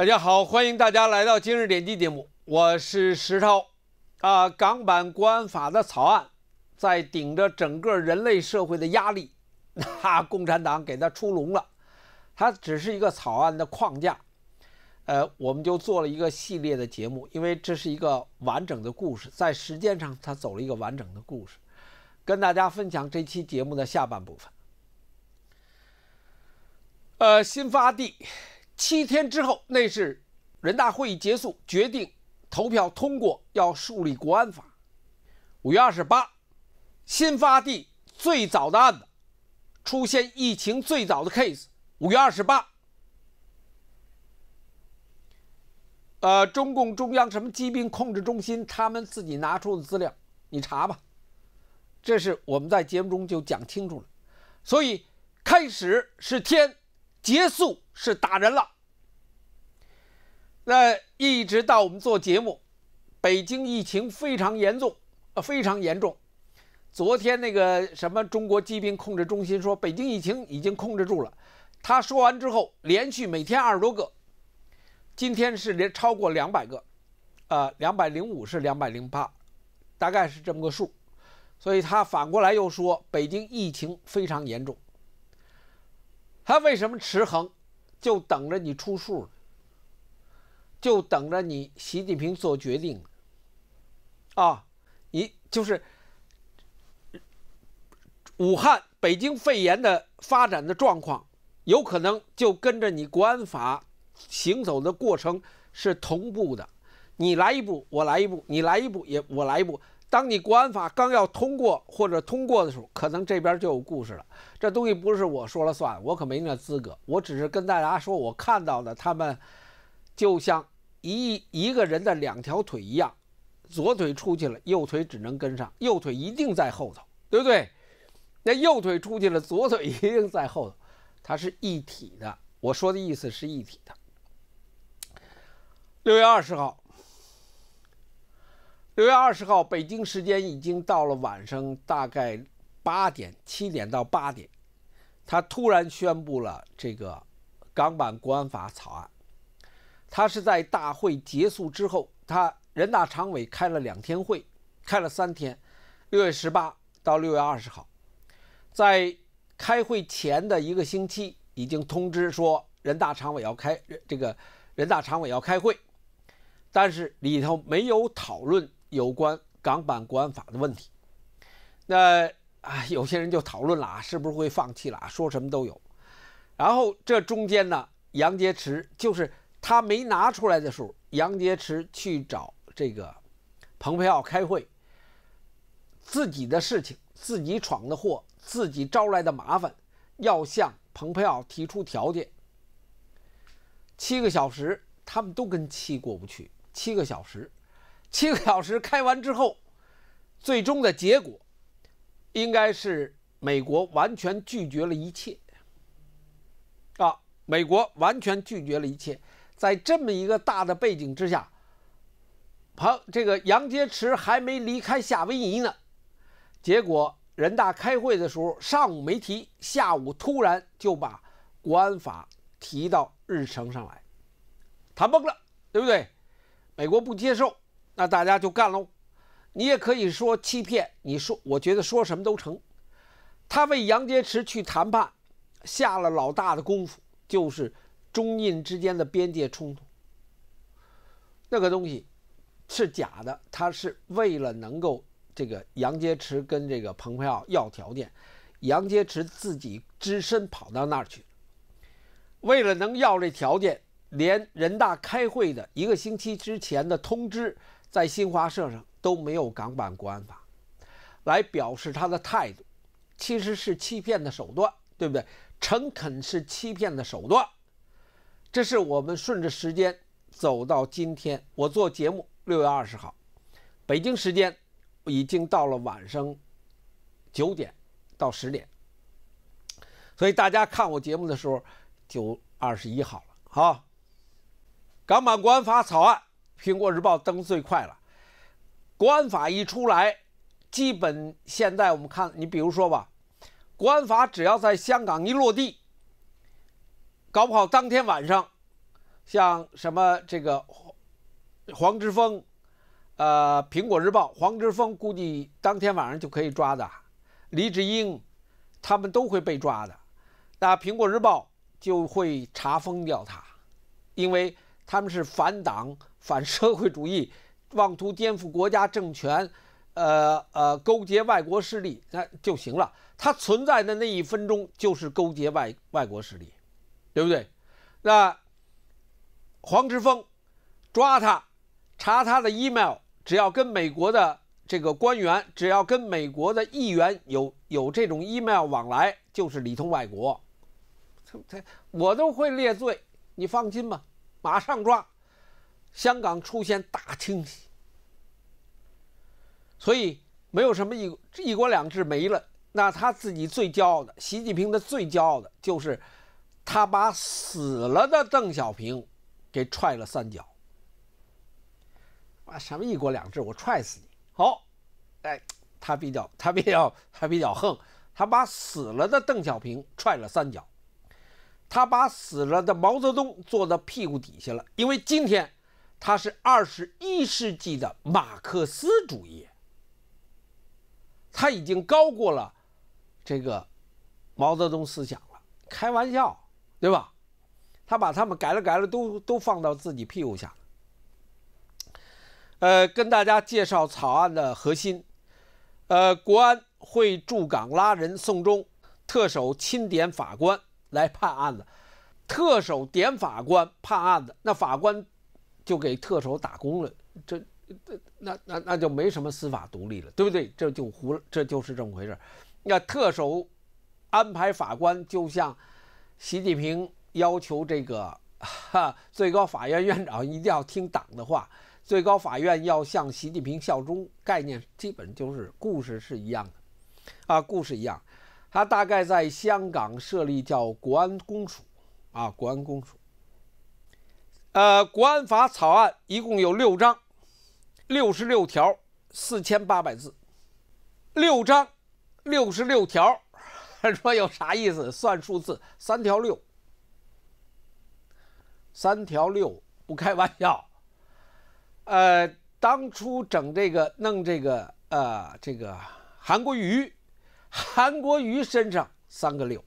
大家好，欢迎大家来到今日点击节目，我是石超。啊，港版国安法的草案在顶着整个人类社会的压力，那 共产党给他出笼了，它只是一个草案的框架。呃，我们就做了一个系列的节目，因为这是一个完整的故事，在时间上它走了一个完整的故事，跟大家分享这期节目的下半部分。呃，新发地。七天之后，那是人大会议结束，决定投票通过要树立国安法。五月二十八，新发地最早的案子出现疫情最早的 case。五月二十八，呃，中共中央什么疾病控制中心他们自己拿出的资料，你查吧。这是我们在节目中就讲清楚了。所以开始是天。结束是打人了，那一直到我们做节目，北京疫情非常严重，呃，非常严重。昨天那个什么中国疾病控制中心说北京疫情已经控制住了，他说完之后连续每天二十多个，今天是连超过两百个，呃，两百零五是两百零八，大概是这么个数，所以他反过来又说北京疫情非常严重。他为什么持恒？就等着你出数，就等着你习近平做决定。啊，你就是武汉、北京肺炎的发展的状况，有可能就跟着你国安法行走的过程是同步的，你来一步，我来一步，你来一步也我来一步。当你国安法刚要通过或者通过的时候，可能这边就有故事了。这东西不是我说了算，我可没那资格。我只是跟大家说，我看到了他们，就像一一个人的两条腿一样，左腿出去了，右腿只能跟上，右腿一定在后头，对不对？那右腿出去了，左腿一定在后头，它是一体的。我说的意思是一体的。六月二十号。六月二十号，北京时间已经到了晚上，大概八点、七点到八点，他突然宣布了这个港版国安法草案。他是在大会结束之后，他人大常委开了两天会，开了三天，六月十八到六月二十号，在开会前的一个星期已经通知说人大常委要开这个人大常委要开会，但是里头没有讨论。有关港版国安法的问题，那啊，有些人就讨论了啊，是不是会放弃了？说什么都有。然后这中间呢，杨洁篪就是他没拿出来的数，杨洁篪去找这个蓬佩奥开会，自己的事情，自己闯的祸，自己招来的麻烦，要向蓬佩奥提出条件。七个小时，他们都跟七过不去，七个小时。七个小时开完之后，最终的结果应该是美国完全拒绝了一切。啊，美国完全拒绝了一切。在这么一个大的背景之下，好，这个杨洁篪还没离开夏威夷呢，结果人大开会的时候上午没提，下午突然就把国安法提到日程上来，谈崩了，对不对？美国不接受。那大家就干喽，你也可以说欺骗，你说我觉得说什么都成。他为杨洁篪去谈判下了老大的功夫，就是中印之间的边界冲突那个东西是假的，他是为了能够这个杨洁篪跟这个蓬佩奥要条件，杨洁篪自己只身跑到那儿去为了能要这条件，连人大开会的一个星期之前的通知。在新华社上都没有港版国安法来表示他的态度，其实是欺骗的手段，对不对？诚恳是欺骗的手段，这是我们顺着时间走到今天。我做节目六月二十号，北京时间已经到了晚上九点到十点，所以大家看我节目的时候就二十一号了哈。港版国安法草案。苹果日报登最快了，国安法一出来，基本现在我们看你，比如说吧，国安法只要在香港一落地，搞不好当天晚上，像什么这个黄黄之锋，呃，苹果日报黄之锋估计当天晚上就可以抓的，李志英他们都会被抓的，那苹果日报就会查封掉他，因为他们是反党。反社会主义，妄图颠覆国家政权，呃呃，勾结外国势力，那就行了。他存在的那一分钟就是勾结外外国势力，对不对？那黄之锋，抓他，查他的 email，只要跟美国的这个官员，只要跟美国的议员有有这种 email 往来，就是里通外国，他他我都会列罪，你放心吧，马上抓。香港出现大清洗，所以没有什么“一一国两制”没了。那他自己最骄傲的，习近平的最骄傲的就是，他把死了的邓小平给踹了三脚。啊，什么“一国两制”，我踹死你！好，哎，他比较，他比较，他比较横。他把死了的邓小平踹了三脚，他把死了的毛泽东坐到屁股底下了，因为今天。它是二十一世纪的马克思主义，它已经高过了这个毛泽东思想了，开玩笑对吧？他把他们改了改了，都都放到自己屁股下了。呃，跟大家介绍草案的核心，呃，国安会驻港拉人送终，特首钦点法官来判案子，特首点法官判案子，那法官。就给特首打工了，这、这、那、那、那就没什么司法独立了，对不对？这就胡，这就是这么回事。那特首安排法官，就像习近平要求这个哈最高法院院长一定要听党的话，最高法院要向习近平效忠，概念基本就是故事是一样的啊，故事一样。他大概在香港设立叫国安公署啊，国安公署。呃，国安法草案一共有六章，六十六条，四千八百字。六章，六十六条，说有啥意思？算数字，三条六，三条六，不开玩笑。呃，当初整这个弄这个，呃，这个韩国瑜，韩国瑜身上三个六，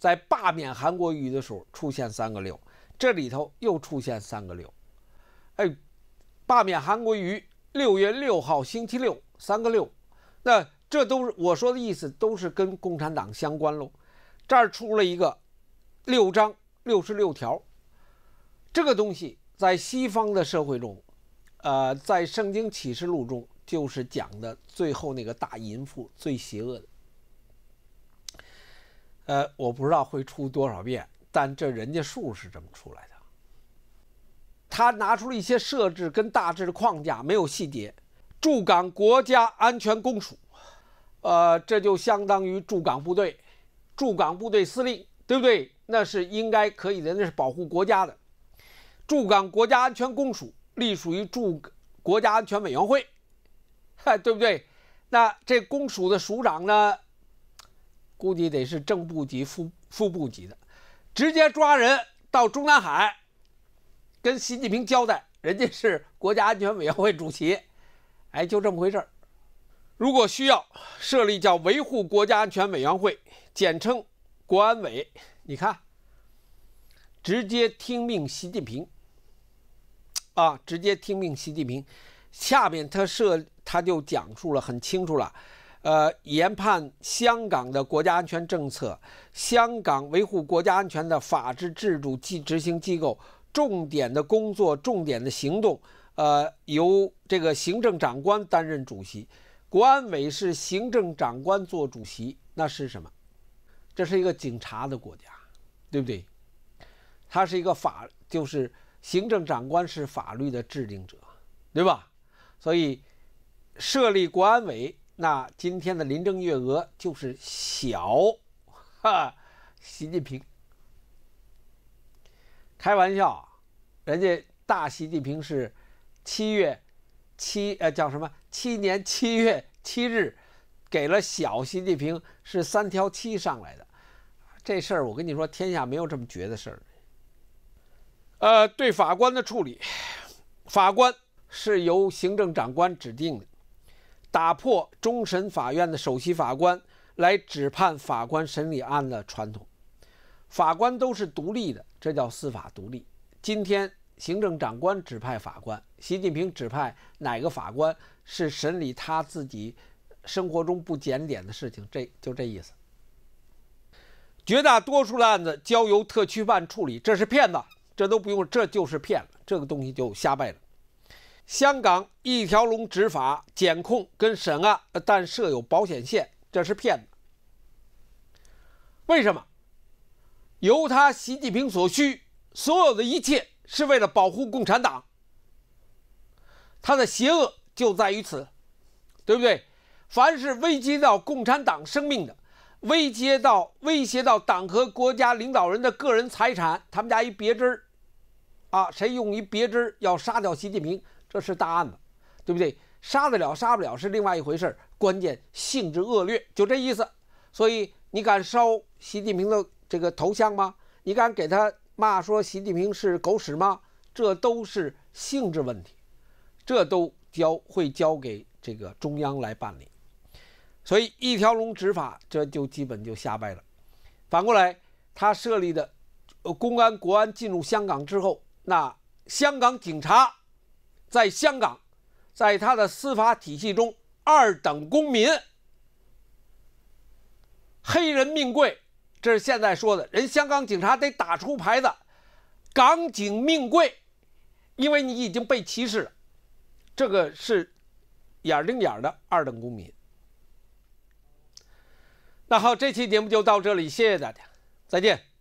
在罢免韩国瑜的时候出现三个六。这里头又出现三个六，哎，罢免韩国瑜六月六号星期六三个六，那这都是我说的意思，都是跟共产党相关喽。这儿出了一个六章六十六条，这个东西在西方的社会中，呃，在圣经启示录中就是讲的最后那个大淫妇最邪恶的，呃，我不知道会出多少遍。但这人家数是这么出来的？他拿出了一些设置跟大致的框架，没有细节。驻港国家安全公署，呃，这就相当于驻港部队，驻港部队司令，对不对？那是应该可以的，那是保护国家的。驻港国家安全公署隶属于驻国家安全委员会，嗨，对不对？那这公署的署长呢，估计得是正部级、副副部级的。直接抓人到中南海，跟习近平交代，人家是国家安全委员会主席，哎，就这么回事儿。如果需要设立叫维护国家安全委员会，简称国安委，你看，直接听命习近平啊，直接听命习近平。下面他设，他就讲述了很清楚了。呃，研判香港的国家安全政策，香港维护国家安全的法治制度及执行机构重点的工作、重点的行动，呃，由这个行政长官担任主席，国安委是行政长官做主席，那是什么？这是一个警察的国家，对不对？它是一个法，就是行政长官是法律的制定者，对吧？所以设立国安委。那今天的林郑月娥就是小，哈，习近平。开玩笑，人家大习近平是七月七，呃，叫什么？七年七月七日，给了小习近平是三条七上来的。这事儿我跟你说，天下没有这么绝的事儿。呃，对法官的处理，法官是由行政长官指定的。打破终审法院的首席法官来指判法官审理案的传统，法官都是独立的，这叫司法独立。今天行政长官指派法官，习近平指派哪个法官是审理他自己生活中不检点的事情，这就这意思。绝大多数的案子交由特区办处理，这是骗子，这都不用，这就是骗了，这个东西就瞎掰了。香港一条龙执法、检控跟审案，但设有保险线，这是骗子。为什么？由他习近平所需所有的一切是为了保护共产党。他的邪恶就在于此，对不对？凡是危及到共产党生命的，危及到威胁到党和国家领导人的个人财产，他们家一别针儿，啊，谁用一别针儿要杀掉习近平？这是大案子，对不对？杀得了杀不了是另外一回事关键性质恶劣，就这意思。所以你敢烧习近平的这个头像吗？你敢给他骂说习近平是狗屎吗？这都是性质问题，这都交会交给这个中央来办理。所以一条龙执法，这就基本就瞎掰了。反过来，他设立的公安国安进入香港之后，那香港警察。在香港，在他的司法体系中，二等公民，黑人命贵，这是现在说的人。香港警察得打出牌子，港警命贵，因为你已经被歧视了，这个是眼儿盯眼儿的二等公民。那好，这期节目就到这里，谢谢大家，再见。